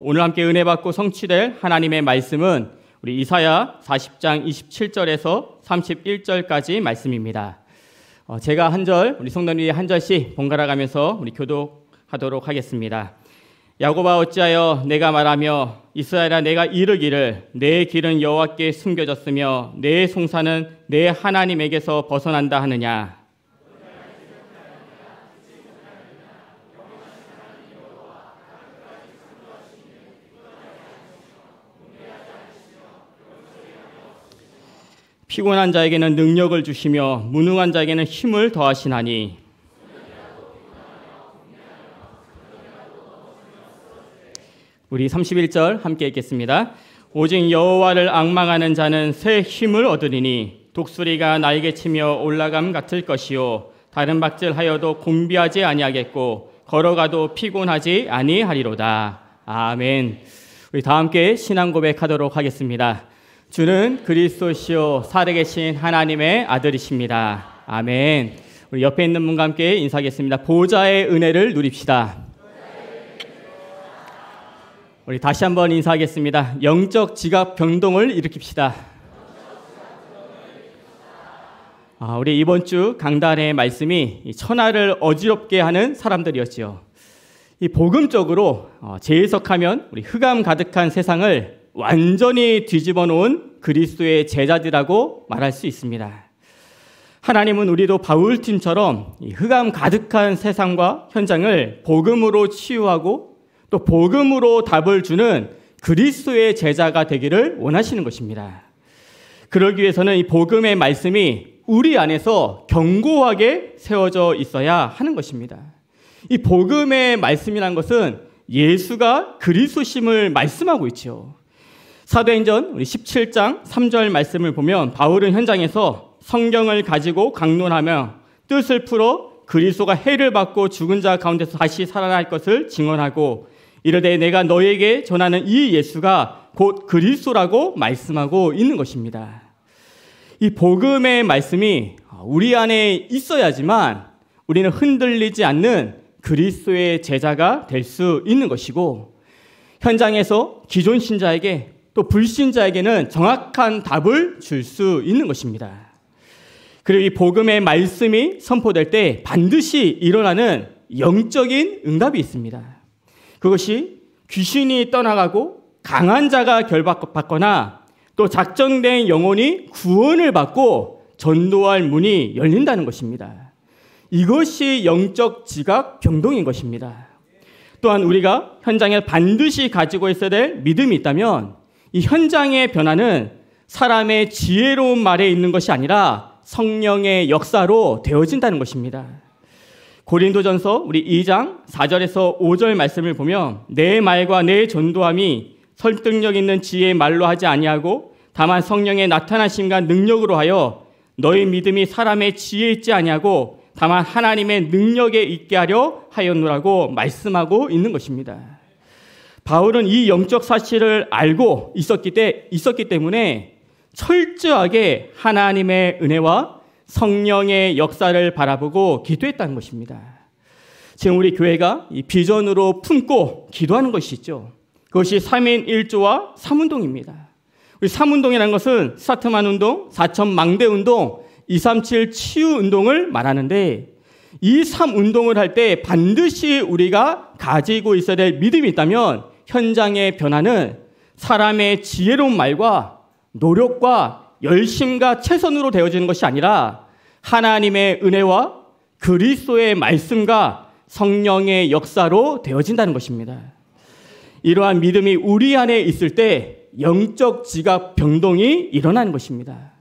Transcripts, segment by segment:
오늘 함께 은혜 받고 성취될 하나님의 말씀은 우리 이사야 40장 27절에서 31절까지 말씀입니다. 어, 제가 한 절, 우리 성단 위에 한 절씩 번갈아 가면서 우리 교독하도록 하겠습니다. 야고바 어찌하여 내가 말하며 이스라엘아 내가 이르기를 내 길은 여호와께 숨겨졌으며 내 송사는 내 하나님에게서 벗어난다 하느냐 피곤한 자에게는 능력을 주시며 무능한 자에게는 힘을 더하시나니 우리 31절 함께 읽겠습니다. 오직 여호와를 악망하는 자는 새 힘을 얻으리니 독수리가 날개 치며 올라감 같을 것이요 다른 박질하여도 곤비하지 아니하겠고 걸어가도 피곤하지 아니하리로다. 아멘. 우리 다 함께 신앙 고백하도록 하겠습니다. 주는 그리스도시요 살아계신 하나님의 아들이십니다. 아멘. 우리 옆에 있는 분과 함께 인사하겠습니다. 보좌의 은혜를 누립시다. 우리 다시 한번 인사하겠습니다. 영적 지각 변동을 일으킵시다. 아, 우리 이번 주 강단의 말씀이 천하를 어지럽게 하는 사람들이었지요. 이 복음적으로 어, 재해석하면 우리 흑암 가득한 세상을 완전히 뒤집어 놓은 그리스도의 제자들이라고 말할 수 있습니다. 하나님은 우리도 바울팀처럼 흑암 가득한 세상과 현장을 복음으로 치유하고 또 복음으로 답을 주는 그리스도의 제자가 되기를 원하시는 것입니다. 그러기 위해서는 이 복음의 말씀이 우리 안에서 견고하게 세워져 있어야 하는 것입니다. 이 복음의 말씀이란 것은 예수가 그리스도심을 말씀하고 있지요. 사도행전 우리 17장 3절 말씀을 보면 바울은 현장에서 성경을 가지고 강론하며 뜻을 풀어 그리스도가 해를 받고 죽은 자 가운데서 다시 살아날 것을 증언하고 이르되 내가 너에게 전하는 이 예수가 곧 그리스도라고 말씀하고 있는 것입니다. 이 복음의 말씀이 우리 안에 있어야지만 우리는 흔들리지 않는 그리스도의 제자가 될 수 있는 것이고 현장에서 기존 신자에게 또 불신자에게는 정확한 답을 줄 수 있는 것입니다. 그리고 이 복음의 말씀이 선포될 때 반드시 일어나는 영적인 응답이 있습니다. 그것이 귀신이 떠나가고 강한 자가 결박받거나 또 작정된 영혼이 구원을 받고 전도할 문이 열린다는 것입니다. 이것이 영적 지각 경동인 것입니다. 또한 우리가 현장에 반드시 가지고 있어야 될 믿음이 있다면 이 현장의 변화는 사람의 지혜로운 말에 있는 것이 아니라 성령의 역사로 되어진다는 것입니다. 고린도전서 우리 2장 4절에서 5절 말씀을 보면 내 말과 내 전도함이 설득력 있는 지혜의 말로 하지 아니하고 다만 성령의 나타나심과 능력으로 하여 너희 믿음이 사람의 지혜 있지 아니하고 다만 하나님의 능력에 있게 하려 하였노라고 말씀하고 있는 것입니다. 바울은 이 영적 사실을 알고 있었기, 때, 있었기 때문에 철저하게 하나님의 은혜와 성령의 역사를 바라보고 기도했다는 것입니다. 지금 우리 교회가 이 비전으로 품고 기도하는 것이 죠 그것이 3인 1조와 3운동입니다. 우리 3운동이라는 것은 스타트만 운동, 4천 망대 운동, 237 치유 운동을 말하는데 이 3운동을 할 때 반드시 우리가 가지고 있어야 될 믿음이 있다면 현장의 변화는 사람의 지혜로운 말과 노력과 열심과 최선으로 되어지는 것이 아니라 하나님의 은혜와 그리스도의 말씀과 성령의 역사로 되어진다는 것입니다. 이러한 믿음이 우리 안에 있을 때 영적 지각 변동이 일어나는 것입니다.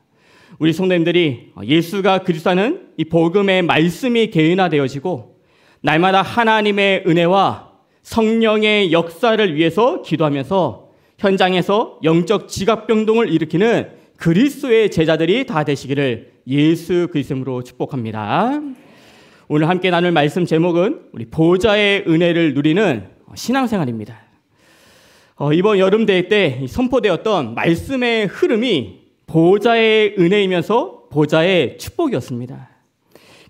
우리 성도님들이 예수가 그리스도는 이 복음의 말씀이 개인화되어지고 날마다 하나님의 은혜와 성령의 역사를 위해서 기도하면서 현장에서 영적 지각병동을 일으키는 그리스도의 제자들이 다 되시기를 예수 그리스도로 축복합니다. 오늘 함께 나눌 말씀 제목은 우리 보좌의 은혜를 누리는 신앙생활입니다. 어, 이번 여름 대회 때 선포되었던 말씀의 흐름이 보좌의 은혜이면서 보좌의 축복이었습니다.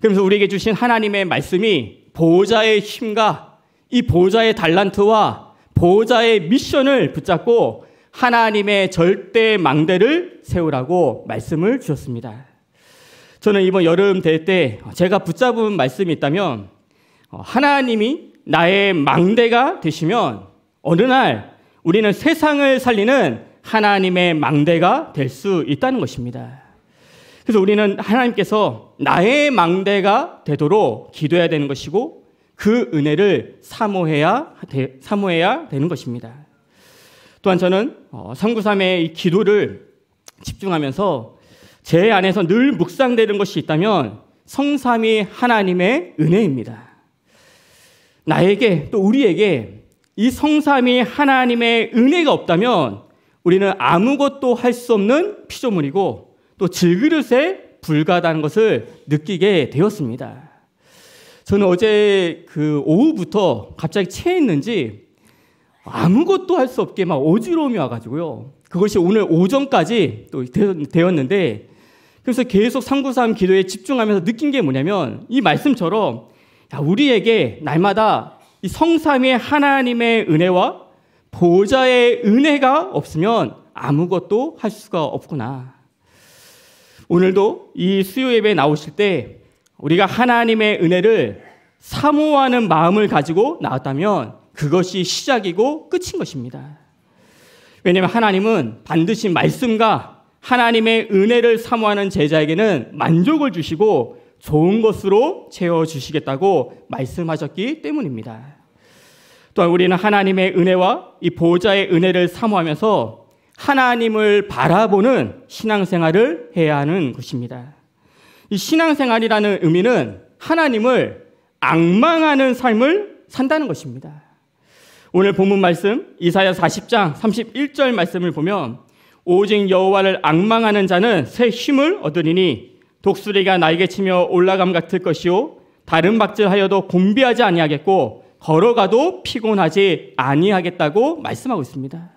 그래서 우리에게 주신 하나님의 말씀이 보좌의 힘과 이 보호자의 달란트와 보호자의 미션을 붙잡고 하나님의 절대 망대를 세우라고 말씀을 주셨습니다. 저는 이번 여름 대회 때 제가 붙잡은 말씀이 있다면 어, 하나님이 나의 망대가 되시면 어느 날 우리는 세상을 살리는 하나님의 망대가 될 수 있다는 것입니다. 그래서 우리는 하나님께서 나의 망대가 되도록 기도해야 되는 것이고 그 은혜를 사모해야, 사모해야 되는 것입니다. 또한 저는 393의 어, 이 기도를 집중하면서 제 안에서 늘 묵상되는 것이 있다면 성삼이 하나님의 은혜입니다. 나에게 또 우리에게 이 성삼이 하나님의 은혜가 없다면 우리는 아무것도 할 수 없는 피조물이고 또 질그릇에 불과다는 것을 느끼게 되었습니다. 저는 어제 그 오후부터 갑자기 체했는지 아무것도 할 수 없게 막 어지러움이 와가지고요. 그것이 오늘 오전까지 또 되었는데 그래서 계속 393 기도에 집중하면서 느낀 게 뭐냐면 이 말씀처럼 우리에게 날마다 이 성삼의 하나님의 은혜와 보좌의 은혜가 없으면 아무것도 할 수가 없구나. 오늘도 이 수요 예배 나오실 때 우리가 하나님의 은혜를 사모하는 마음을 가지고 나왔다면 그것이 시작이고 끝인 것입니다. 왜냐하면 하나님은 반드시 말씀과 하나님의 은혜를 사모하는 제자에게는 만족을 주시고 좋은 것으로 채워주시겠다고 말씀하셨기 때문입니다. 또한 우리는 하나님의 은혜와 이 보좌의 은혜를 사모하면서 하나님을 바라보는 신앙생활을 해야 하는 것입니다. 이 신앙생활이라는 의미는 하나님을 악망하는 삶을 산다는 것입니다. 오늘 본문 말씀 이사야 40장 31절 말씀을 보면 오직 여호와를 악망하는 자는 새 힘을 얻으리니 독수리가 날개 치며 올라감 같을 것이요 다른 박질하여도 곤비하지 아니하겠고 걸어가도 피곤하지 아니하겠다고 말씀하고 있습니다.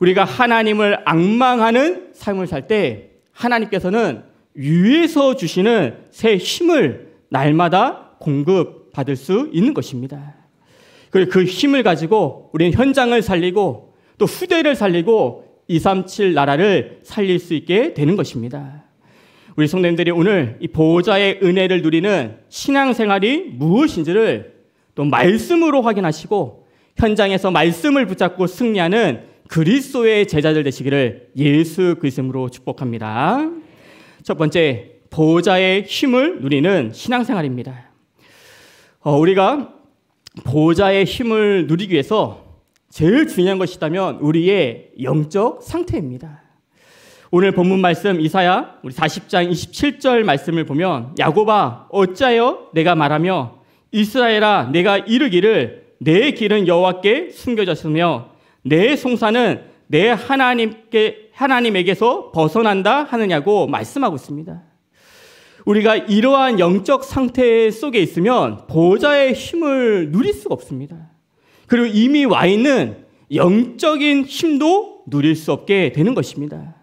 우리가 하나님을 악망하는 삶을 살 때 하나님께서는 위에서 주시는 새 힘을 날마다 공급받을 수 있는 것입니다. 그리고 그 힘을 가지고 우리는 현장을 살리고 또 후대를 살리고 237 나라를 살릴 수 있게 되는 것입니다. 우리 성님들이 오늘 이 보호자의 은혜를 누리는 신앙생활이 무엇인지를 또 말씀으로 확인하시고 현장에서 말씀을 붙잡고 승리하는 그리스도의 제자들 되시기를 예수 그리스도로 축복합니다. 첫 번째, 보호자의 힘을 누리는 신앙생활입니다. 어, 우리가 보호자의 힘을 누리기 위해서 제일 중요한 것이다면 우리의 영적 상태입니다. 오늘 본문 말씀 이사야 우리 40장 27절 말씀을 보면 야고바 어찌여 내가 말하며 이스라엘아 내가 이르기를 내 길은 여호와께 숨겨졌으며 내 송사는 내 하나님께 하나님에게서 벗어난다 하느냐고 말씀하고 있습니다. 우리가 이러한 영적 상태 속에 있으면 보좌의 힘을 누릴 수가 없습니다. 그리고 이미 와 있는 영적인 힘도 누릴 수 없게 되는 것입니다.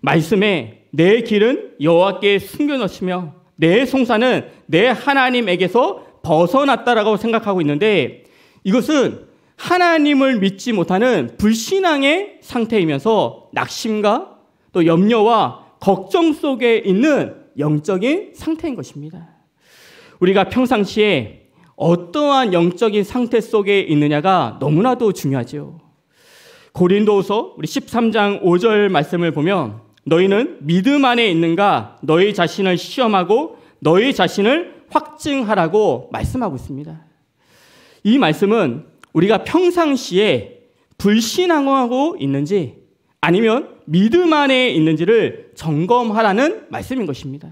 말씀에 내 길은 여호와께 숨겨놓으며 내 송사는 내 하나님에게서 벗어났다라고 생각하고 있는데 이것은 하나님을 믿지 못하는 불신앙의 상태이면서 낙심과 또 염려와 걱정 속에 있는 영적인 상태인 것입니다. 우리가 평상시에 어떠한 영적인 상태 속에 있느냐가 너무나도 중요하죠. 고린도서 우리 13장 5절 말씀을 보면 너희는 믿음 안에 있는가 너희 자신을 시험하고 너희 자신을 확증하라고 말씀하고 있습니다. 이 말씀은 우리가 평상시에 불신앙하고 있는지 아니면 믿음 안에 있는지를 점검하라는 말씀인 것입니다.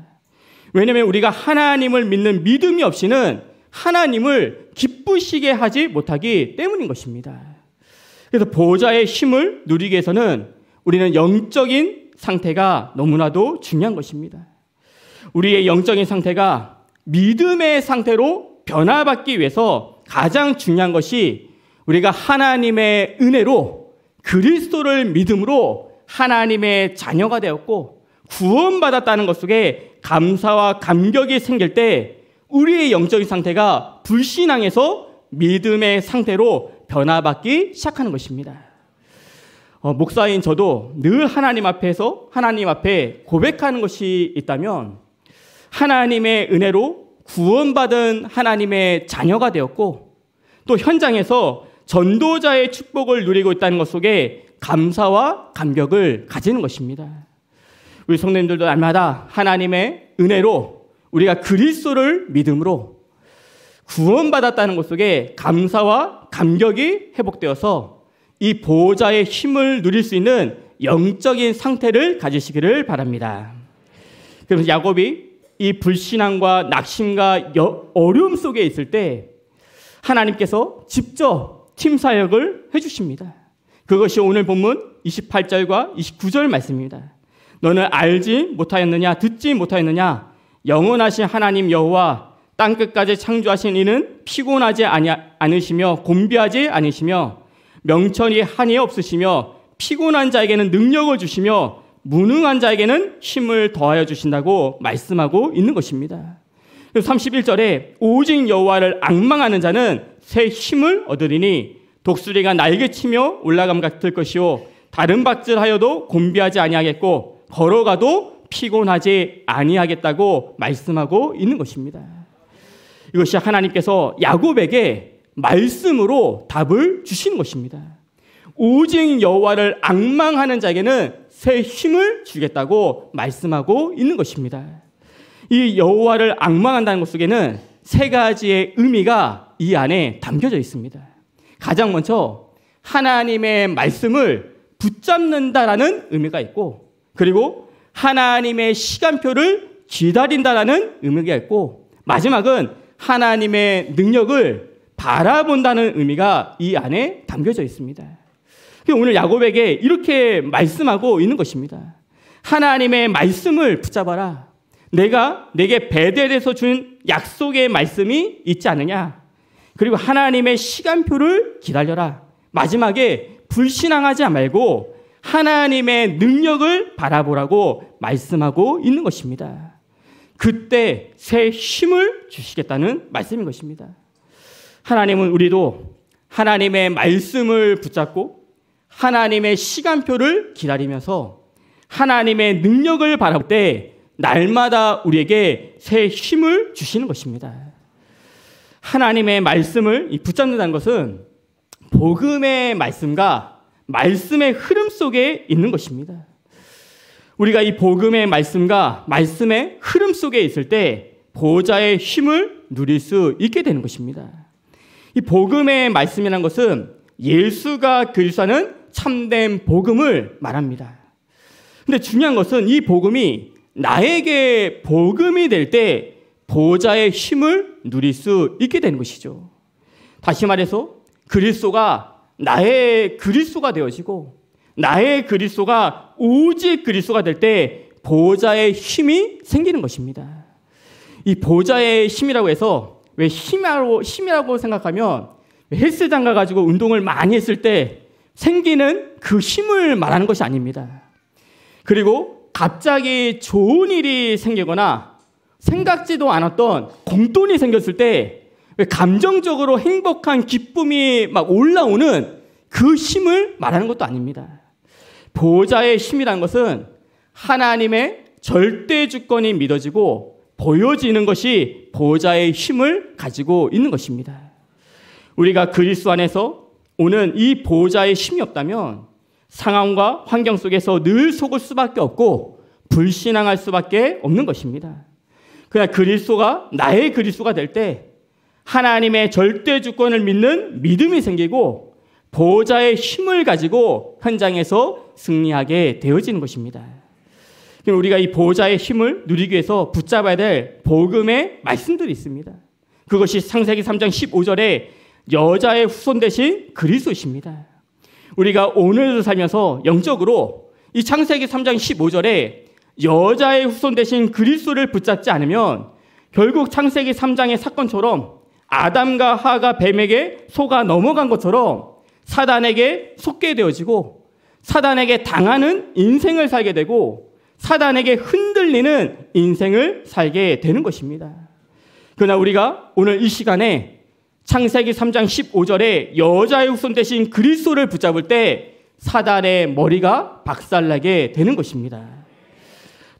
왜냐하면 우리가 하나님을 믿는 믿음이 없이는 하나님을 기쁘시게 하지 못하기 때문인 것입니다. 그래서 보좌의 힘을 누리기 위해서는 우리는 영적인 상태가 너무나도 중요한 것입니다. 우리의 영적인 상태가 믿음의 상태로 변화받기 위해서 가장 중요한 것이 우리가 하나님의 은혜로 그리스도를 믿음으로 하나님의 자녀가 되었고 구원받았다는 것 속에 감사와 감격이 생길 때 우리의 영적인 상태가 불신앙에서 믿음의 상태로 변화받기 시작하는 것입니다. 어, 목사인 저도 늘 하나님 앞에서 하나님 앞에 고백하는 것이 있다면 하나님의 은혜로 구원받은 하나님의 자녀가 되었고 또 현장에서 전도자의 축복을 누리고 있다는 것 속에 감사와 감격을 가지는 것입니다. 우리 성도님들도 날마다 하나님의 은혜로 우리가 그리스도를 믿음으로 구원받았다는 것 속에 감사와 감격이 회복되어서 이 보호자의 힘을 누릴 수 있는 영적인 상태를 가지시기를 바랍니다. 그래서 야곱이 이 불신앙과 낙심과 어려움 속에 있을 때 하나님께서 직접 팀 사역을 해주십니다. 그것이 오늘 본문 28절과 29절 말씀입니다. 너는 알지 못하였느냐 듣지 못하였느냐 영원하신 하나님 여호와 땅 끝까지 창조하신 이는 피곤하지 않으시며 곤비하지 않으시며 명천이 한이 없으시며 피곤한 자에게는 능력을 주시며 무능한 자에게는 힘을 더하여 주신다고 말씀하고 있는 것입니다. 31절에 오직 여호와를 악망하는 자는 새 힘을 얻으리니 독수리가 날개치며 올라감 같을 것이요 다른 박질하여도 곤비하지 아니하겠고 걸어가도 피곤하지 아니하겠다고 말씀하고 있는 것입니다. 이것이 하나님께서 야곱에게 말씀으로 답을 주신 것입니다. 오직 여호와를 악망하는 자에게는 새 힘을 주겠다고 말씀하고 있는 것입니다. 이 여호와를 악망한다는 것 속에는 세 가지의 의미가 이 안에 담겨져 있습니다. 가장 먼저 하나님의 말씀을 붙잡는다라는 의미가 있고, 그리고 하나님의 시간표를 기다린다라는 의미가 있고, 마지막은 하나님의 능력을 바라본다는 의미가 이 안에 담겨져 있습니다. 오늘 야곱에게 이렇게 말씀하고 있는 것입니다. 하나님의 말씀을 붙잡아라. 내가 내게 베델에서 준 약속의 말씀이 있지 않느냐? 그리고 하나님의 시간표를 기다려라. 마지막에 불신앙하지 말고 하나님의 능력을 바라보라고 말씀하고 있는 것입니다. 그때 새 힘을 주시겠다는 말씀인 것입니다. 하나님은 우리도 하나님의 말씀을 붙잡고 하나님의 시간표를 기다리면서 하나님의 능력을 바라볼 때 날마다 우리에게 새 힘을 주시는 것입니다. 하나님의 말씀을 붙잡는다는 것은 복음의 말씀과 말씀의 흐름 속에 있는 것입니다. 우리가 이 복음의 말씀과 말씀의 흐름 속에 있을 때 보호자의 힘을 누릴 수 있게 되는 것입니다. 이 복음의 말씀이란 것은 예수가 그리스도는 참된 복음을 말합니다. 근데 중요한 것은 이 복음이 나에게 복음이 될 때 보호자의 힘을 누릴 수 있게 되는 것이죠. 다시 말해서 그리스도가 나의 그리스도가 되어지고 나의 그리스도가 오직 그리스도가 될 때 보호자의 힘이 생기는 것입니다. 이 보호자의 힘이라고 해서 왜 힘이라고, 힘이라고 생각하면 헬스장 가가지고 운동을 많이 했을 때 생기는 그 힘을 말하는 것이 아닙니다. 그리고 갑자기 좋은 일이 생기거나 생각지도 않았던 공돈이 생겼을 때 감정적으로 행복한 기쁨이 막 올라오는 그 힘을 말하는 것도 아닙니다. 보호자의 힘이란 것은 하나님의 절대 주권이 믿어지고 보여지는 것이 보호자의 힘을 가지고 있는 것입니다. 우리가 그리스 안에서 오는 이 보호자의 힘이 없다면 상황과 환경 속에서 늘 속을 수밖에 없고 불신앙할 수밖에 없는 것입니다. 그냥 그리스도가 나의 그리스도가 될 때 하나님의 절대 주권을 믿는 믿음이 생기고 보호자의 힘을 가지고 현장에서 승리하게 되어지는 것입니다. 우리가 이 보호자의 힘을 누리기 위해서 붙잡아야 될 복음의 말씀들이 있습니다. 그것이 상세기 3장 15절에 여자의 후손 대신 그리스도십니다. 우리가 오늘 살면서 영적으로 이 창세기 3장 15절에 여자의 후손 대신 그리스도를 붙잡지 않으면 결국 창세기 3장의 사건처럼 아담과 하가 뱀에게 속아 넘어간 것처럼 사단에게 속게 되어지고 사단에게 당하는 인생을 살게 되고 사단에게 흔들리는 인생을 살게 되는 것입니다. 그러나 우리가 오늘 이 시간에 창세기 3장 15절에 여자의 후손 대신 그리스도를 붙잡을 때 사단의 머리가 박살나게 되는 것입니다.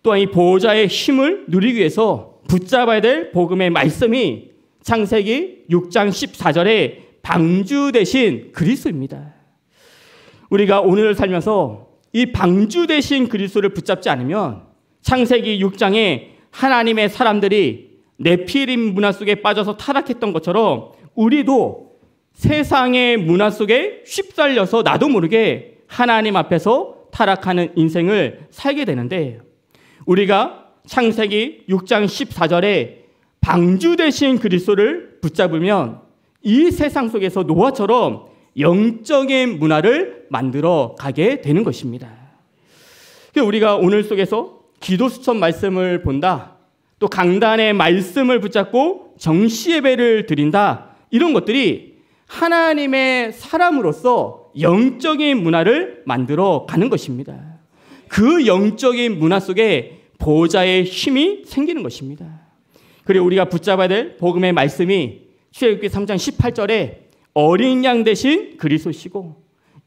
또한 이 보호자의 힘을 누리기 위해서 붙잡아야 될 복음의 말씀이 창세기 6장 14절에 방주 대신 그리스도입니다. 우리가 오늘을 살면서 이 방주 대신 그리스를 붙잡지 않으면 창세기 6장에 하나님의 사람들이 네피림 문화 속에 빠져서 타락했던 것처럼 우리도 세상의 문화 속에 쉽살려서 나도 모르게 하나님 앞에서 타락하는 인생을 살게 되는데 우리가 창세기 6장 14절에 방주 대신 그리스도를 붙잡으면 이 세상 속에서 노아처럼 영적인 문화를 만들어 가게 되는 것입니다. 우리가 오늘 속에서 기도 수천 말씀을 본다. 또 강단의 말씀을 붙잡고 정시 예배를 드린다. 이런 것들이 하나님의 사람으로서 영적인 문화를 만들어 가는 것입니다. 그 영적인 문화 속에 보호자의 힘이 생기는 것입니다. 그리고 우리가 붙잡아야 될 복음의 말씀이 출애굽기 3장 18절에 어린 양 대신 그리스도시고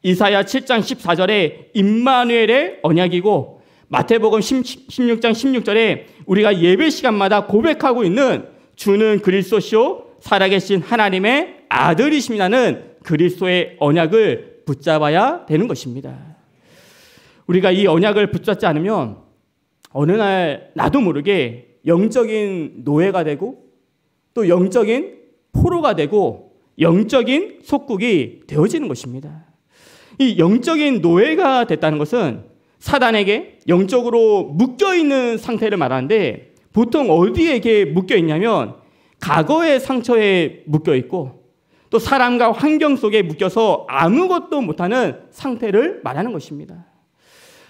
이사야 7장 14절에 임마누엘의 언약이고 마태복음 16장 16절에 우리가 예배 시간마다 고백하고 있는 주는 그리스도시요 살아계신 하나님의 아들이십니다는 그리스도의 언약을 붙잡아야 되는 것입니다. 우리가 이 언약을 붙잡지 않으면 어느 날 나도 모르게 영적인 노예가 되고 또 영적인 포로가 되고 영적인 속국이 되어지는 것입니다. 이 영적인 노예가 됐다는 것은 사단에게 영적으로 묶여 있는 상태를 말하는데 보통 어디에게 묶여 있냐면 과거의 상처에 묶여 있고 또 사람과 환경 속에 묶여서 아무것도 못하는 상태를 말하는 것입니다.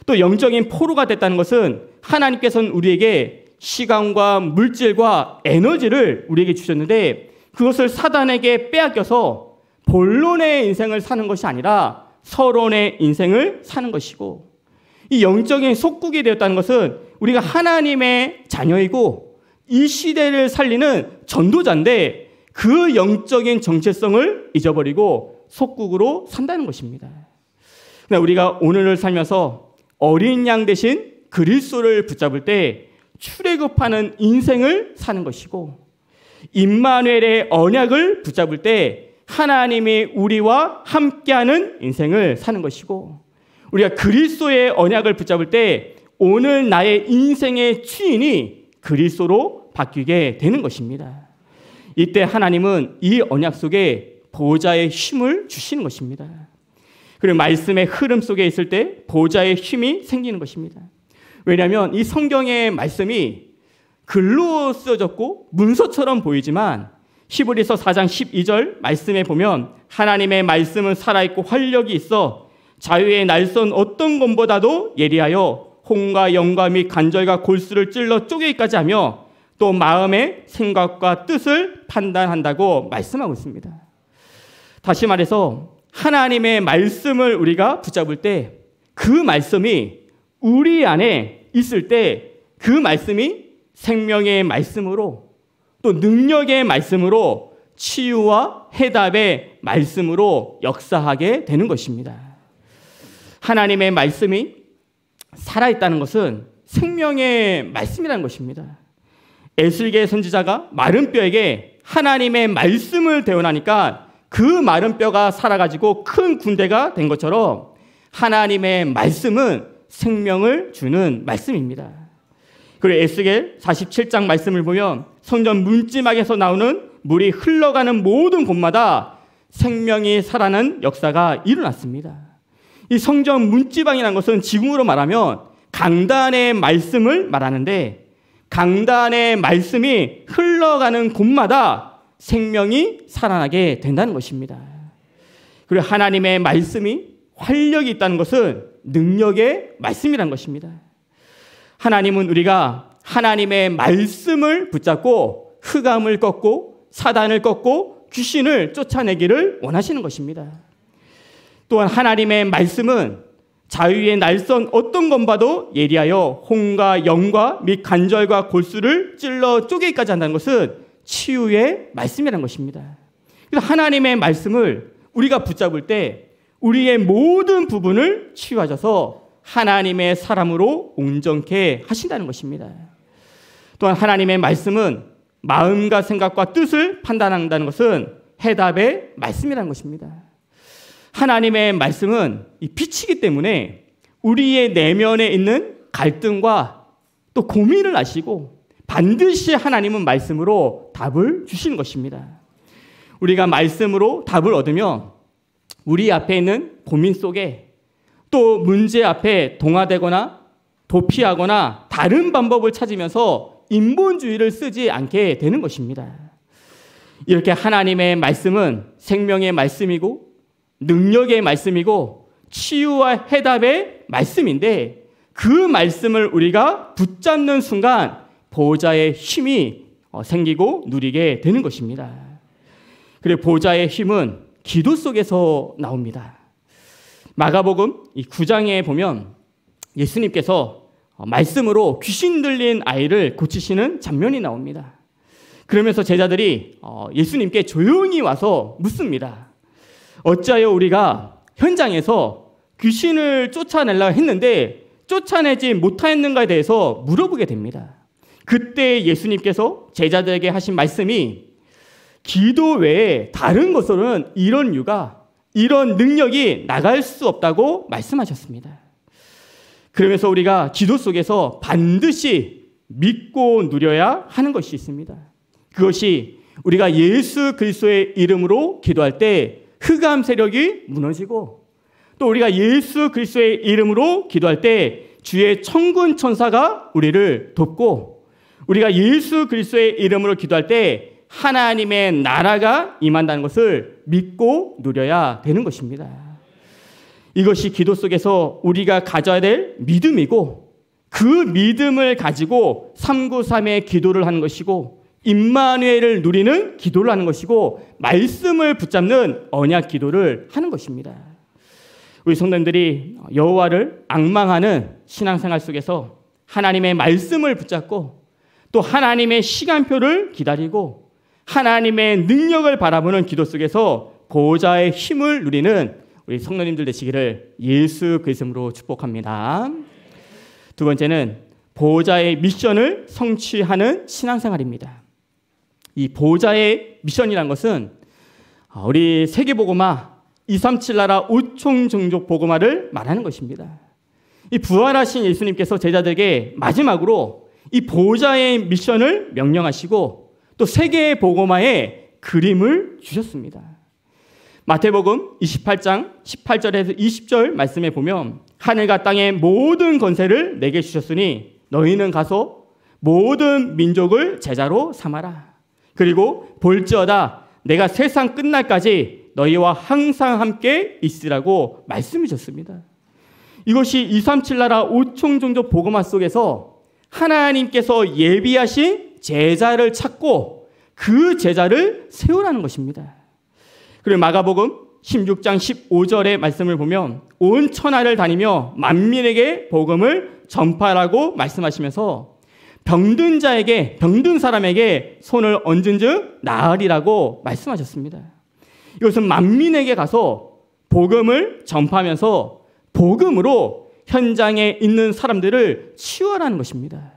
또 영적인 포로가 됐다는 것은 하나님께서는 우리에게 시간과 물질과 에너지를 우리에게 주셨는데 그것을 사단에게 빼앗겨서 본론의 인생을 사는 것이 아니라 서론의 인생을 사는 것이고 이 영적인 속국이 되었다는 것은 우리가 하나님의 자녀이고 이 시대를 살리는 전도자인데 그 영적인 정체성을 잊어버리고 속국으로 산다는 것입니다. 우리가 오늘을 살면서 어린 양 대신 그리스도를 붙잡을 때 출애굽하는 인생을 사는 것이고 임마누엘의 언약을 붙잡을 때 하나님이 우리와 함께하는 인생을 사는 것이고 우리가 그리스도의 언약을 붙잡을 때 오늘 나의 인생의 취인이 그리스도로 바뀌게 되는 것입니다. 이때 하나님은 이 언약 속에 보호자의 힘을 주시는 것입니다. 그리고 말씀의 흐름 속에 있을 때 보좌의 힘이 생기는 것입니다. 왜냐하면 이 성경의 말씀이 글로 쓰여졌고 문서처럼 보이지만 히브리서 4장 12절 말씀에 보면 하나님의 말씀은 살아있고 활력이 있어 자유의 날선 어떤 것보다도 예리하여 홍과 영과 및 관절과 골수를 찔러 쪼개기까지 하며 또 마음의 생각과 뜻을 판단한다고 말씀하고 있습니다. 다시 말해서 하나님의 말씀을 우리가 붙잡을 때 그 말씀이 우리 안에 있을 때 그 말씀이 생명의 말씀으로 또 능력의 말씀으로 치유와 해답의 말씀으로 역사하게 되는 것입니다. 하나님의 말씀이 살아있다는 것은 생명의 말씀이라는 것입니다. 에슬게 선지자가 마른 뼈에게 하나님의 말씀을 대원하니까 그 마른 뼈가 살아가지고 큰 군대가 된 것처럼 하나님의 말씀은 생명을 주는 말씀입니다. 그리고 에스겔 47장 말씀을 보면 성전 문지막에서 나오는 물이 흘러가는 모든 곳마다 생명이 살아난 역사가 일어났습니다. 이 성전 문지방이라는 것은 지금으로 말하면 강단의 말씀을 말하는데 강단의 말씀이 흘러가는 곳마다 생명이 살아나게 된다는 것입니다. 그리고 하나님의 말씀이 활력이 있다는 것은 능력의 말씀이란 것입니다. 하나님은 우리가 하나님의 말씀을 붙잡고 흑암을 꺾고 사단을 꺾고 귀신을 쫓아내기를 원하시는 것입니다. 또한 하나님의 말씀은 자유의 날선 어떤 건봐도 예리하여 홍과 영과 및 관절과 골수를 찔러 쪼개기까지 한다는 것은 치유의 말씀이라는 것입니다. 그래서 하나님의 말씀을 우리가 붙잡을 때 우리의 모든 부분을 치유하셔서 하나님의 사람으로 온전케 하신다는 것입니다. 또한 하나님의 말씀은 마음과 생각과 뜻을 판단한다는 것은 해답의 말씀이라는 것입니다. 하나님의 말씀은 빛이기 때문에 우리의 내면에 있는 갈등과 또 고민을 아시고 반드시 하나님은 말씀으로 답을 주시는 것입니다. 우리가 말씀으로 답을 얻으며 우리 앞에 있는 고민 속에 또 문제 앞에 동화되거나 도피하거나 다른 방법을 찾으면서 인본주의를 쓰지 않게 되는 것입니다. 이렇게 하나님의 말씀은 생명의 말씀이고 능력의 말씀이고 치유와 해답의 말씀인데 그 말씀을 우리가 붙잡는 순간 보호자의 힘이 어, 생기고 누리게 되는 것입니다. 그리고 보호자의 힘은 기도 속에서 나옵니다. 마가복음 9장에 보면 예수님께서 어, 말씀으로 귀신 들린 아이를 고치시는 장면이 나옵니다. 그러면서 제자들이 어, 예수님께 조용히 와서 묻습니다. 어찌하여 우리가 현장에서 귀신을 쫓아내려 했는데 쫓아내지 못하였는가에 대해서 물어보게 됩니다. 그때 예수님께서 제자들에게 하신 말씀이 기도 외에 다른 것으로는 이런 유가, 이런 능력이 나갈 수 없다고 말씀하셨습니다. 그러면서 우리가 기도 속에서 반드시 믿고 누려야 하는 것이 있습니다. 그것이 우리가 예수 그리스도의 이름으로 기도할 때 흑암 세력이 무너지고 또 우리가 예수 그리스도의 이름으로 기도할 때 주의 천군 천사가 우리를 돕고 우리가 예수 그리스도의 이름으로 기도할 때 하나님의 나라가 임한다는 것을 믿고 누려야 되는 것입니다. 이것이 기도 속에서 우리가 가져야 될 믿음이고 그 믿음을 가지고 393의 기도를 하는 것이고 임마누엘을 누리는 기도를 하는 것이고 말씀을 붙잡는 언약 기도를 하는 것입니다. 우리 성도들이 여호와를 악망하는 신앙생활 속에서 하나님의 말씀을 붙잡고 또 하나님의 시간표를 기다리고 하나님의 능력을 바라보는 기도 속에서 보호자의 힘을 누리는 우리 성도님들 되시기를 예수 그리스도로 축복합니다. 두 번째는 보호자의 미션을 성취하는 신앙생활입니다. 이 보호자의 미션이란 것은 아, 우리 세계보고마 237 나라 5총 종족 보고마를 말하는 것입니다. 이 부활하신 예수님께서 제자들에게 마지막으로 이 보호자의 미션을 명령하시고 또 세계의 보고마에 그림을 주셨습니다. 마태복음 28장 18절에서 20절 말씀에 보면 하늘과 땅의 모든 권세를 내게 주셨으니 너희는 가서 모든 민족을 제자로 삼아라. 그리고 볼지어다 내가 세상 끝날까지 너희와 항상 함께 있으라고 말씀을 줬습니다. 이것이 237나라 5총 종족 보고마 속에서 하나님께서 예비하신 제자를 찾고 그 제자를 세우라는 것입니다. 그리고 마가복음 16장 15절의 말씀을 보면 온 천하를 다니며 만민에게 복음을 전파라고 말씀하시면서 병든 자에게 병든 사람에게 손을 얹은 즉 나으리라고 말씀하셨습니다. 이것은 만민에게 가서 복음을 전파하면서 복음으로 현장에 있는 사람들을 치유하라는 것입니다.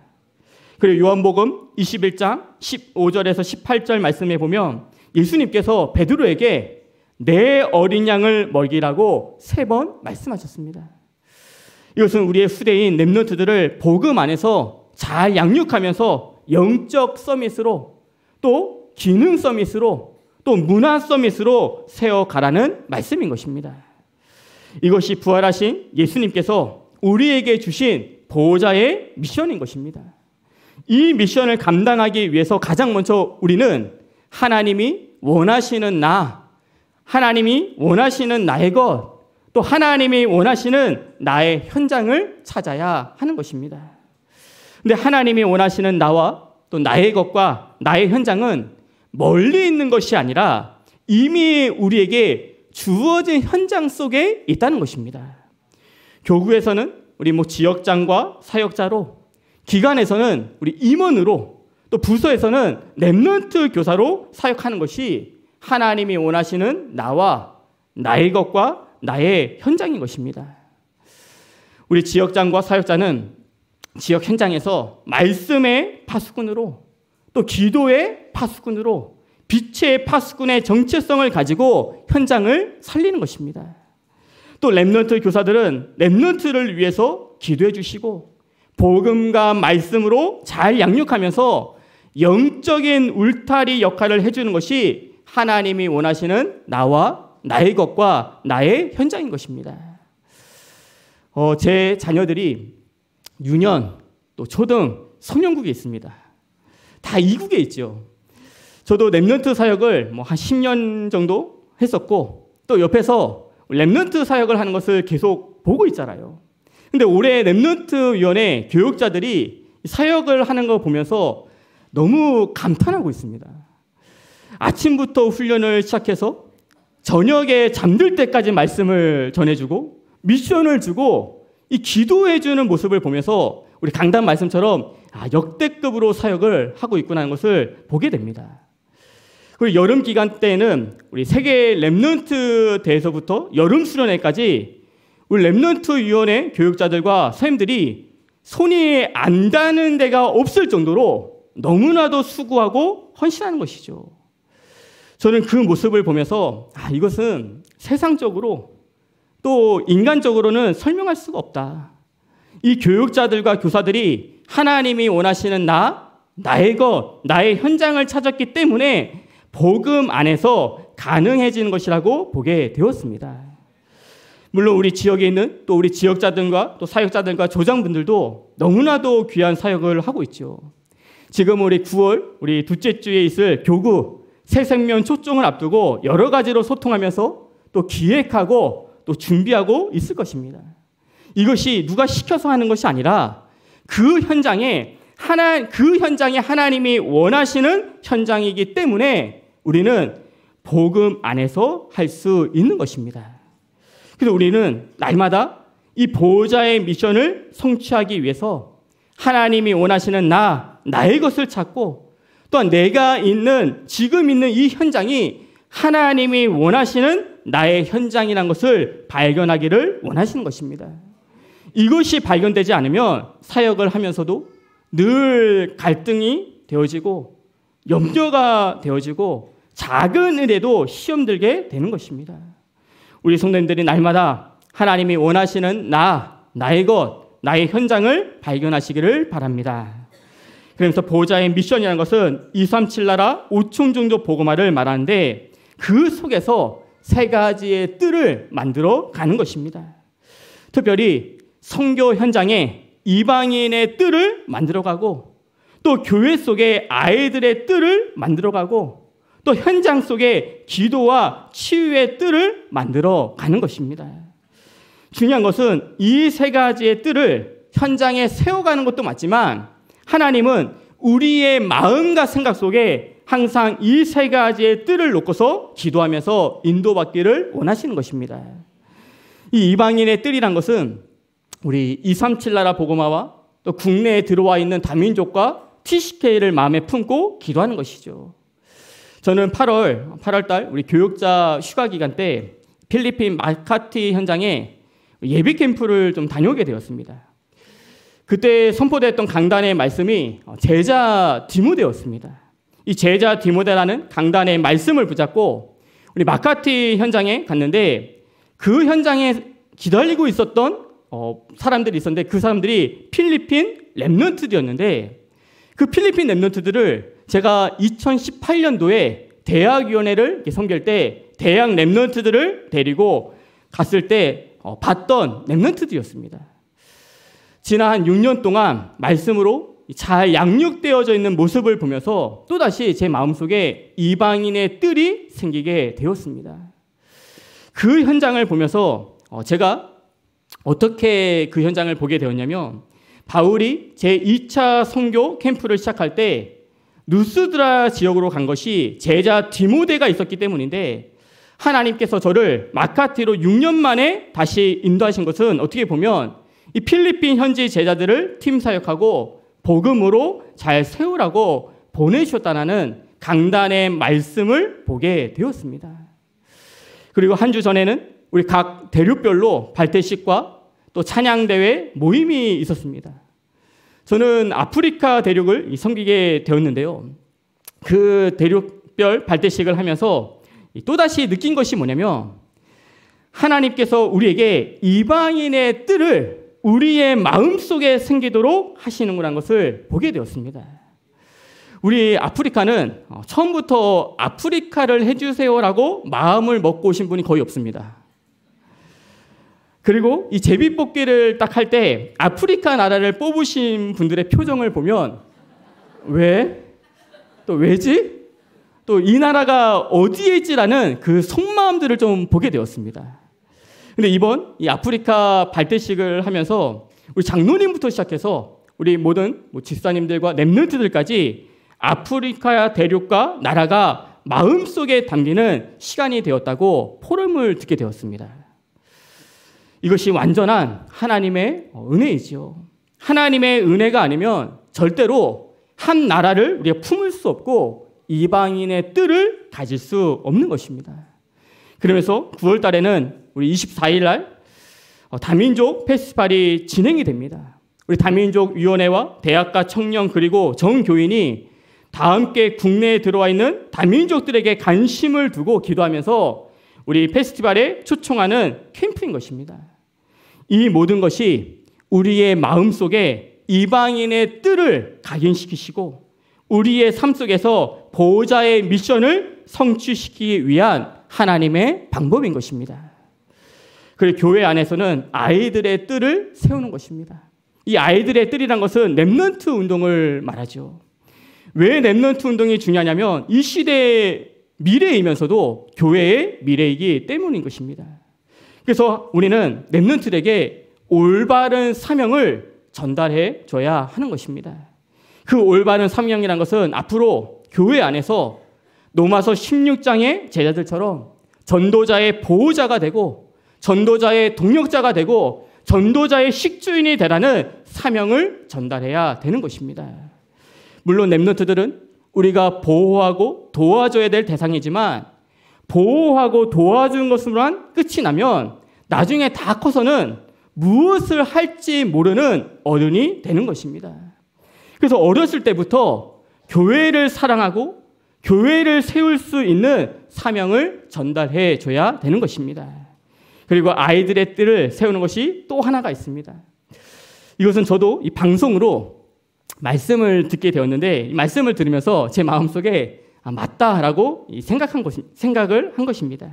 그리고 요한복음 21장 15절에서 18절 말씀에 보면 예수님께서 베드로에게 내 어린 양을 먹이라고 세 번 말씀하셨습니다. 이것은 우리의 후대인 랩런트들을 복음 안에서 잘 양육하면서 영적 서밋으로 또 기능 서밋으로 또 문화 서밋으로 세워가라는 말씀인 것입니다. 이것이 부활하신 예수님께서 우리에게 주신 보호자의 미션인 것입니다. 이 미션을 감당하기 위해서 가장 먼저 우리는 하나님이 원하시는 나, 하나님이 원하시는 나의 것, 또 하나님이 원하시는 나의 현장을 찾아야 하는 것입니다. 근데 하나님이 원하시는 나와 또 나의 것과 나의 현장은 멀리 있는 것이 아니라 이미 우리에게 주어진 현장 속에 있다는 것입니다. 교구에서는 우리 뭐 지역장과 사역자로, 기관에서는 우리 임원으로, 또 부서에서는 랩런트 교사로 사역하는 것이 하나님이 원하시는 나와 나의 것과 나의 현장인 것입니다. 우리 지역장과 사역자는 지역 현장에서 말씀의 파수꾼으로 또 기도의 파수꾼으로 빛의 파수꾼의 정체성을 가지고 현장을 살리는 것입니다. 또 랩런트 교사들은 랩런트를 위해서 기도해 주시고 복음과 말씀으로 잘 양육하면서 영적인 울타리 역할을 해주는 것이 하나님이 원하시는 나와 나의 것과 나의 현장인 것입니다. 어, 제 자녀들이 유년 또 초등 소년국에 있습니다. 다 이국에 있죠. 저도 랩런트 사역을 뭐 한 10년 정도 했었고 또 옆에서 랩런트 사역을 하는 것을 계속 보고 있잖아요. 근데 올해 랩런트 위원회 교육자들이 사역을 하는 거 보면서 너무 감탄하고 있습니다. 아침부터 훈련을 시작해서 저녁에 잠들 때까지 말씀을 전해주고 미션을 주고 이 기도해주는 모습을 보면서 우리 강단 말씀처럼 아, 역대급으로 사역을 하고 있구나 하는 것을 보게 됩니다. 그리고 여름 기간 때는 우리 세계 랩런트 대회에서부터 여름 수련회까지 우리 랩런트 위원회 교육자들과 선생님들이 손이 안 닿는 데가 없을 정도로 너무나도 수고하고 헌신하는 것이죠. 저는 그 모습을 보면서 아, 이것은 세상적으로 또 인간적으로는 설명할 수가 없다. 이 교육자들과 교사들이 하나님이 원하시는 나, 나의 것, 나의 현장을 찾았기 때문에 복음 안에서 가능해지는 것이라고 보게 되었습니다. 물론 우리 지역에 있는 또 우리 지역자들과 또 사역자들과 조장분들도 너무나도 귀한 사역을 하고 있죠. 지금 우리 9월 우리 둘째 주에 있을 교구 새 생명 초청을 앞두고 여러 가지로 소통하면서 또 기획하고 또 준비하고 있을 것입니다. 이것이 누가 시켜서 하는 것이 아니라 그 현장에 하나 그 현장이 하나님이 원하시는 현장이기 때문에 우리는 복음 안에서 할 수 있는 것입니다. 그래서 우리는 날마다 이 보호자의 미션을 성취하기 위해서 하나님이 원하시는 나, 나의 것을 찾고 또한 내가 있는 지금 있는 이 현장이 하나님이 원하시는 나의 현장이란 것을 발견하기를 원하시는 것입니다. 이것이 발견되지 않으면 사역을 하면서도 늘 갈등이 되어지고 염려가 되어지고 작은 일에도 시험 들게 되는 것입니다. 우리 성도님들이 날마다 하나님이 원하시는 나, 나의 것, 나의 현장을 발견하시기를 바랍니다. 그러서 보호자의 미션이라는 것은 237 나라 5층 종족 보고마를 말하는데 그 속에서 세 가지의 뜰을 만들어 가는 것입니다. 특별히 성교 현장에 이방인의 뜰을 만들어가고 또 교회 속에 아이들의 뜰을 만들어가고 또 현장 속에 기도와 치유의 뜰을 만들어 가는 것입니다. 중요한 것은 이 세 가지의 뜰을 현장에 세워가는 것도 맞지만 하나님은 우리의 마음과 생각 속에 항상 이 세 가지의 뜰을 놓고서 기도하면서 인도받기를 원하시는 것입니다. 이 이방인의 뜰이란 것은 우리 237 나라 복음화와 또 국내에 들어와 있는 다민족과 TCK를 마음에 품고 기도하는 것이죠. 저는 8월 8월 달 우리 교육자 휴가 기간 때 필리핀 마카티 현장에 예비 캠프를 좀 다녀오게 되었습니다. 그때 선포됐던 강단의 말씀이 제자 디모데였습니다. 이 제자 디모데라는 강단의 말씀을 붙잡고 우리 마카티 현장에 갔는데 그 현장에 기다리고 있었던 어, 사람들이 있었는데 그 사람들이 필리핀 랩런트들이었는데 그 필리핀 랩런트들을 제가 2018년도에 대학위원회를 섬길 때 대학 랩런트들을 데리고 갔을 때 어, 봤던 랩런트들이었습니다. 지난 한 6년 동안 말씀으로 잘 양육되어져 있는 모습을 보면서 또다시 제 마음속에 이방인의 뜰이 생기게 되었습니다. 그 현장을 보면서 어, 제가 어떻게 그 현장을 보게 되었냐면 바울이 제 2차 선교 캠프를 시작할 때 루스드라 지역으로 간 것이 제자 디모데가 있었기 때문인데 하나님께서 저를 마카티로 6년 만에 다시 인도하신 것은 어떻게 보면 이 필리핀 현지 제자들을 팀 사역하고 복음으로 잘 세우라고 보내주셨다는 강단의 말씀을 보게 되었습니다. 그리고 한 주 전에는 우리 각 대륙별로 발대식과 또 찬양대회 모임이 있었습니다. 저는 아프리카 대륙을 섬기게 되었는데요. 그 대륙별 발대식을 하면서 또다시 느낀 것이 뭐냐면 하나님께서 우리에게 이방인의 뜰을 우리의 마음속에 생기도록 하시는구나 것을 보게 되었습니다. 우리 아프리카는 어, 처음부터 아프리카를 해주세요라고 마음을 먹고 오신 분이 거의 없습니다. 그리고 이 제비뽑기를 딱 할 때 아프리카 나라를 뽑으신 분들의 표정을 보면 왜? 또 왜지? 또 이 나라가 어디에 있지라는 그 속마음들을 좀 보게 되었습니다. 근데 이번 이 아프리카 발대식을 하면서 우리 장로님부터 시작해서 우리 모든 뭐 집사님들과 랩런트들까지 아프리카 대륙과 나라가 마음속에 담기는 시간이 되었다고 포럼을 듣게 되었습니다. 이것이 완전한 하나님의 은혜이지요. 하나님의 은혜가 아니면 절대로 한 나라를 우리가 품을 수 없고 이방인의 뜰을 가질 수 없는 것입니다. 그러면서 9월 달에는 우리 24일 날 어, 다민족 페스티벌이 진행이 됩니다. 우리 다민족 위원회와 대학과 청년 그리고 정교인이 다 함께 국내에 들어와 있는 다민족들에게 관심을 두고 기도하면서 우리 페스티벌에 초청하는 캠프인 것입니다. 이 모든 것이 우리의 마음 속에 이방인의 뜰을 각인시키시고 우리의 삶 속에서 보호자의 미션을 성취시키기 위한 하나님의 방법인 것입니다. 그리고 교회 안에서는 아이들의 뜰을 세우는 것입니다. 이 아이들의 뜰이란 것은 랩런트 운동을 말하죠. 왜 랩런트 운동이 중요하냐면 이 시대에 미래이면서도 교회의 미래이기 때문인 것입니다. 그래서 우리는 랩런트에게 올바른 사명을 전달해 줘야 하는 것입니다. 그 올바른 사명이란 것은 앞으로 교회 안에서 노마서 16장의 제자들처럼 전도자의 보호자가 되고 전도자의 동력자가 되고 전도자의 식주인이 되라는 사명을 전달해야 되는 것입니다. 물론 랩런트들은 우리가 보호하고 도와줘야 될 대상이지만 보호하고 도와주는 것으로만 끝이 나면 나중에 다 커서는 무엇을 할지 모르는 어른이 되는 것입니다. 그래서 어렸을 때부터 교회를 사랑하고 교회를 세울 수 있는 사명을 전달해 줘야 되는 것입니다. 그리고 아이들의 뜰을 세우는 것이 또 하나가 있습니다. 이것은 저도 이 방송으로 말씀을 듣게 되었는데 말씀을 들으면서 제 마음속에 아, 맞다라고 생각한 것 생각을 한 것입니다.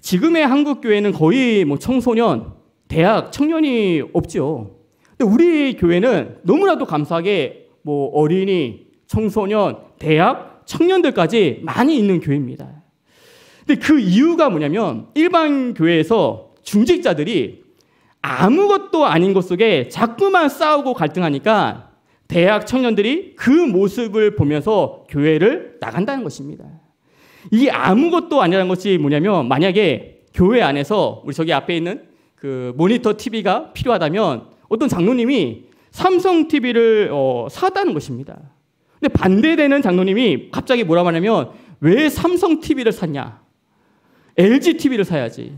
지금의 한국 교회는 거의 뭐 청소년, 대학 청년이 없죠. 근데 우리 교회는 너무나도 감사하게 뭐 어린이, 청소년, 대학 청년들까지 많이 있는 교회입니다. 근데 그 이유가 뭐냐면 일반 교회에서 중직자들이 아무것도 아닌 것 속에 자꾸만 싸우고 갈등하니까 대학 청년들이 그 모습을 보면서 교회를 나간다는 것입니다. 이 아무것도 아니라는 것이 뭐냐면 만약에 교회 안에서 우리 저기 앞에 있는 그 모니터 TV가 필요하다면 어떤 장로님이 삼성 TV를 어, 사다는 것입니다. 근데 반대되는 장로님이 갑자기 뭐라 말하냐면 왜 삼성 TV를 샀냐? LG TV를 사야지.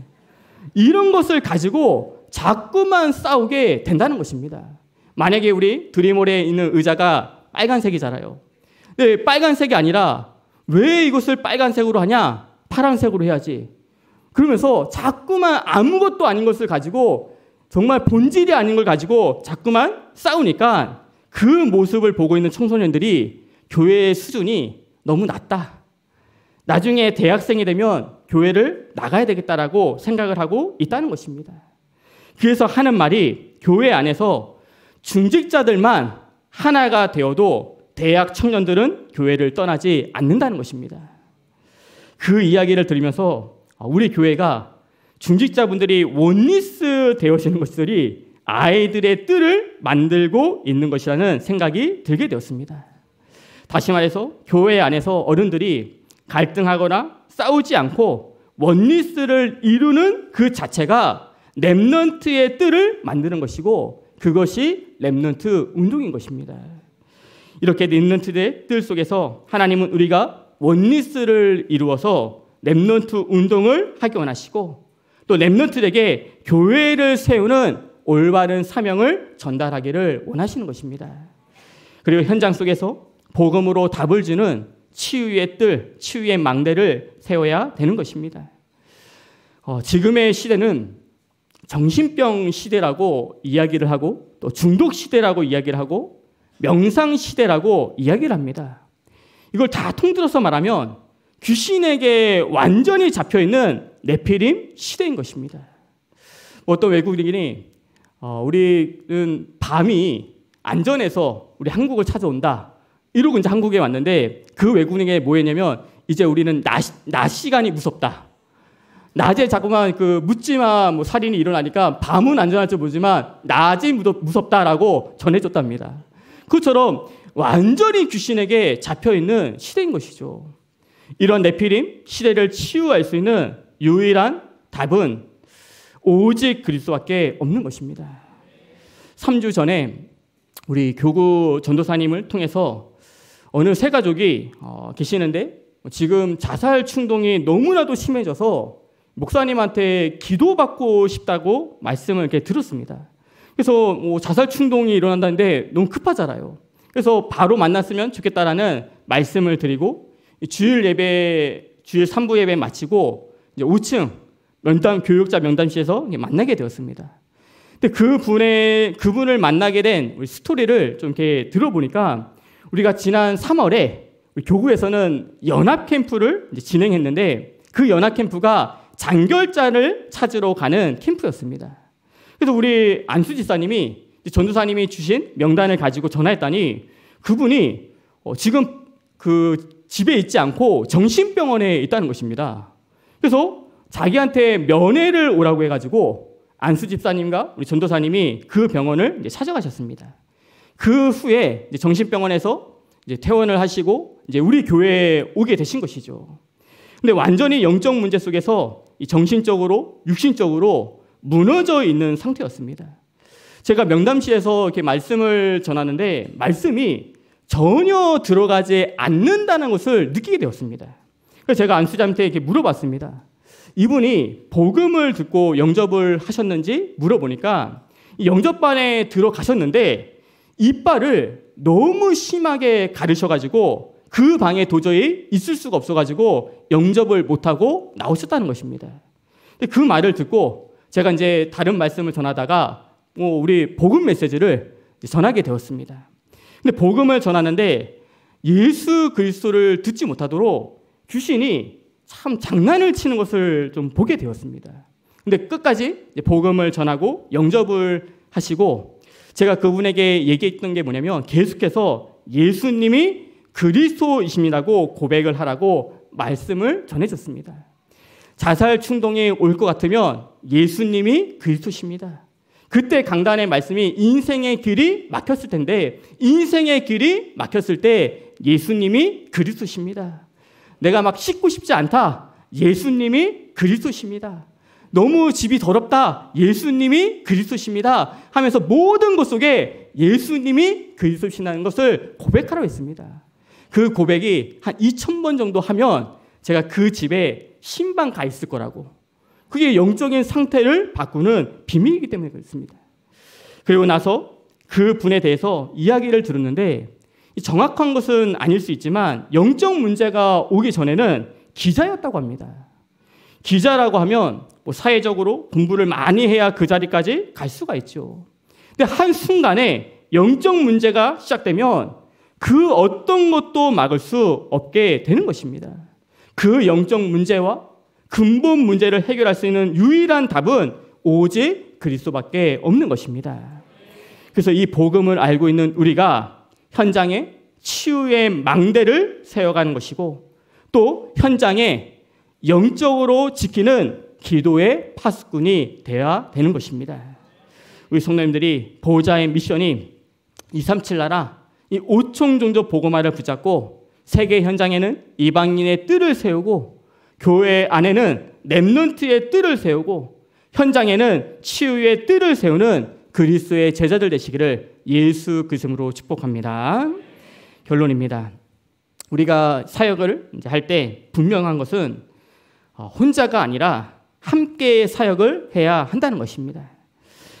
이런 것을 가지고 자꾸만 싸우게 된다는 것입니다. 만약에 우리 드림홀에 있는 의자가 빨간색이잖아요. 근 네, 빨간색이 아니라 왜 이것을 빨간색으로 하냐? 파란색으로 해야지. 그러면서 자꾸만 아무것도 아닌 것을 가지고 정말 본질이 아닌 걸 가지고 자꾸만 싸우니까 그 모습을 보고 있는 청소년들이 교회의 수준이 너무 낮다. 나중에 대학생이 되면 교회를 나가야 되겠다라고 생각을 하고 있다는 것입니다. 그래서 하는 말이 교회 안에서 중직자들만 하나가 되어도 대학 청년들은 교회를 떠나지 않는다는 것입니다. 그 이야기를 들으면서 아, 우리 교회가 중직자분들이 원리스 되어지는 것들이 아이들의 뜰을 만들고 있는 것이라는 생각이 들게 되었습니다. 다시 말해서 교회 안에서 어른들이 갈등하거나 싸우지 않고 원리스를 이루는 그 자체가 랩넌트의 뜰을 만드는 것이고 그것이 랩넌트 운동인 것입니다. 이렇게 렘넌트의 뜰 속에서 하나님은 우리가 원리스를 이루어서 렘넌트 운동을 하기 원하시고 또 렘넌트에게 교회를 세우는 올바른 사명을 전달하기를 원하시는 것입니다. 그리고 현장 속에서 복음으로 답을 주는 치유의 뜰, 치유의 망대를 세워야 되는 것입니다. 어, 지금의 시대는 정신병 시대라고 이야기를 하고 또 중독 시대라고 이야기를 하고 명상 시대라고 이야기를 합니다. 이걸 다 통틀어서 말하면 귀신에게 완전히 잡혀 있는 네피림 시대인 것입니다. 뭐 어떤 외국인이 어, 우리는 밤이 안전해서 우리 한국을 찾아온다. 이러고 이제 한국에 왔는데 그 외국인에게 뭐였냐면 이제 우리는 낮, 낮 시간이 무섭다. 낮에 자꾸만 그 묻지마 뭐 살인이 일어나니까 밤은 안전할지 모르지만 낮이 무섭다라고 전해줬답니다. 그처럼 완전히 귀신에게 잡혀있는 시대인 것이죠. 이런 네피림, 시대를 치유할 수 있는 유일한 답은 오직 그리스도밖에 없는 것입니다. 3주 전에 우리 교구 전도사님을 통해서 어느 세 가족이 어, 계시는데 지금 자살 충동이 너무나도 심해져서 목사님한테 기도받고 싶다고 말씀을 이렇게 들었습니다. 그래서 뭐 자살 충동이 일어난다는데 너무 급하잖아요. 그래서 바로 만났으면 좋겠다라는 말씀을 드리고 주일 예배 주일 3부 예배 마치고 이제 5층 면담 교육자 면담실에서 만나게 되었습니다. 근데 그 분의 그분을 만나게 된 우리 스토리를 좀 이렇게 들어보니까 우리가 지난 3월에 우리 교구에서는 연합 캠프를 진행했는데 그 연합 캠프가 장결자를 찾으러 가는 캠프였습니다. 그래서 우리 안수 지사님이 전도사님이 주신 명단을 가지고 전화했더니 그분이 어, 지금 그 집에 있지 않고 정신병원에 있다는 것입니다. 그래서 자기한테 면회를 오라고 해가지고 안수 집사님과 우리 전도사님이 그 병원을 찾아가셨습니다. 그 후에 이제 정신병원에서 이제 퇴원을 하시고 이제 우리 교회에 오게 되신 것이죠. 근데 완전히 영적 문제 속에서 정신적으로 육신적으로 무너져 있는 상태였습니다. 제가 명담시에서 이렇게 말씀을 전하는데 말씀이 전혀 들어가지 않는다는 것을 느끼게 되었습니다. 그래서 제가 안수자한테 이렇게 물어봤습니다. 이분이 복음을 듣고 영접을 하셨는지 물어보니까 영접반에 들어가셨는데 이빨을 너무 심하게 가르셔가지고 그 방에 도저히 있을 수가 없어가지고 영접을 못하고 나오셨다는 것입니다. 그 말을 듣고 제가 이제 다른 말씀을 전하다가 뭐 우리 복음 메시지를 전하게 되었습니다. 근데 복음을 전하는데 예수 그리스도를 듣지 못하도록 귀신이 참 장난을 치는 것을 좀 보게 되었습니다. 근데 끝까지 복음을 전하고 영접을 하시고 제가 그분에게 얘기했던 게 뭐냐면 계속해서 예수님이 그리스도이심이라고 고백을 하라고 말씀을 전해줬습니다. 자살 충동이 올 것 같으면 예수님이 그리스도십니다. 그때 강단의 말씀이 인생의 길이 막혔을 텐데 인생의 길이 막혔을 때 예수님이 그리스도십니다. 내가 막 씻고 싶지 않다. 예수님이 그리스도십니다. 너무 집이 더럽다. 예수님이 그리스도십니다. 하면서 모든 것 속에 예수님이 그리스도시라는 것을 고백하라고 했습니다. 그 고백이 한 2,000번 정도 하면 제가 그 집에 신방 가 있을 거라고. 그게 영적인 상태를 바꾸는 비밀이기 때문에 그렇습니다. 그리고 나서 그 분에 대해서 이야기를 들었는데 정확한 것은 아닐 수 있지만 영적 문제가 오기 전에는 기자였다고 합니다. 기자라고 하면 뭐 사회적으로 공부를 많이 해야 그 자리까지 갈 수가 있죠. 근데 한순간에 영적 문제가 시작되면 그 어떤 것도 막을 수 없게 되는 것입니다. 그 영적 문제와 근본 문제를 해결할 수 있는 유일한 답은 오직 그리스도밖에 없는 것입니다. 그래서 이 복음을 알고 있는 우리가 현장에 치유의 망대를 세워가는 것이고 또 현장에 영적으로 지키는 기도의 파수꾼이 돼야 되는 것입니다. 우리 성도님들이 보호자의 미션이 237 나라 이 오총 종족 보고마를 붙잡고 세계 현장에는 이방인의 뜰을 세우고 교회 안에는 랩런트의 뜰을 세우고 현장에는 치유의 뜰을 세우는 그리스의 제자들 되시기를 예수 그리스도로 축복합니다. 결론입니다. 우리가 사역을 할 때 분명한 것은 어, 혼자가 아니라 함께 사역을 해야 한다는 것입니다.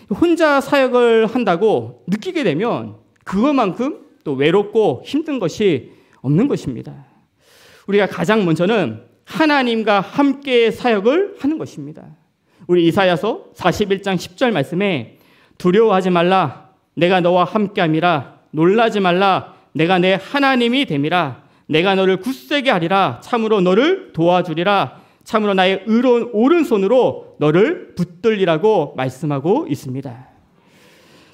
혼자 사역을 한다고 느끼게 되면 그것만큼 또 외롭고 힘든 것이 없는 것입니다. 우리가 가장 먼저는 하나님과 함께 사역을 하는 것입니다. 우리 이사야서 41장 10절 말씀에 두려워하지 말라 내가 너와 함께함이라 놀라지 말라 내가 내 하나님이 됨이라 내가 너를 굳세게 하리라 참으로 너를 도와주리라 참으로 나의 의로운 오른손으로 너를 붙들리라고 말씀하고 있습니다.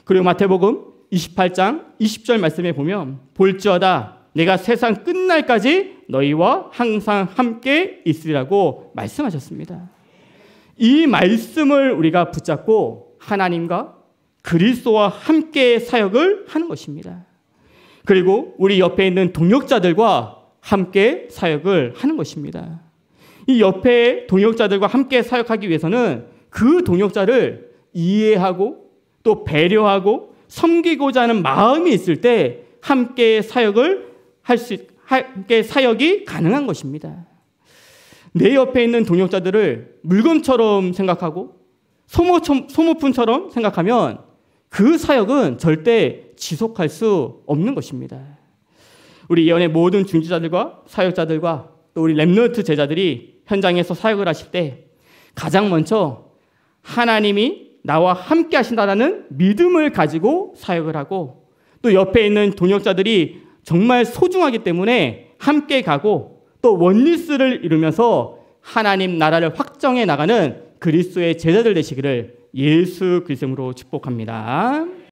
그리고 마태복음 28장 20절 말씀에 보면 볼지어다 내가 세상 끝날까지 너희와 항상 함께 있으리라고 말씀하셨습니다. 이 말씀을 우리가 붙잡고 하나님과 그리스도와 함께 사역을 하는 것입니다. 그리고 우리 옆에 있는 동역자들과 함께 사역을 하는 것입니다. 이 옆에 동역자들과 함께 사역하기 위해서는 그 동역자를 이해하고 또 배려하고 섬기고자 하는 마음이 있을 때 함께 사역을 할 수, 함께 사역이 가능한 것입니다. 내 옆에 있는 동역자들을 물건처럼 생각하고 소모, 소모품처럼 생각하면 그 사역은 절대 지속할 수 없는 것입니다. 우리 예언의 모든 중지자들과 사역자들과 또 우리 랩노트 제자들이 현장에서 사역을 하실 때 가장 먼저 하나님이 나와 함께 하신다라는 믿음을 가지고 사역을 하고 또 옆에 있는 동역자들이 정말 소중하기 때문에 함께 가고 또 원리스를 이루면서 하나님 나라를 확정해 나가는 그리스도의 제자들 되시기를 예수 그리스도로 축복합니다.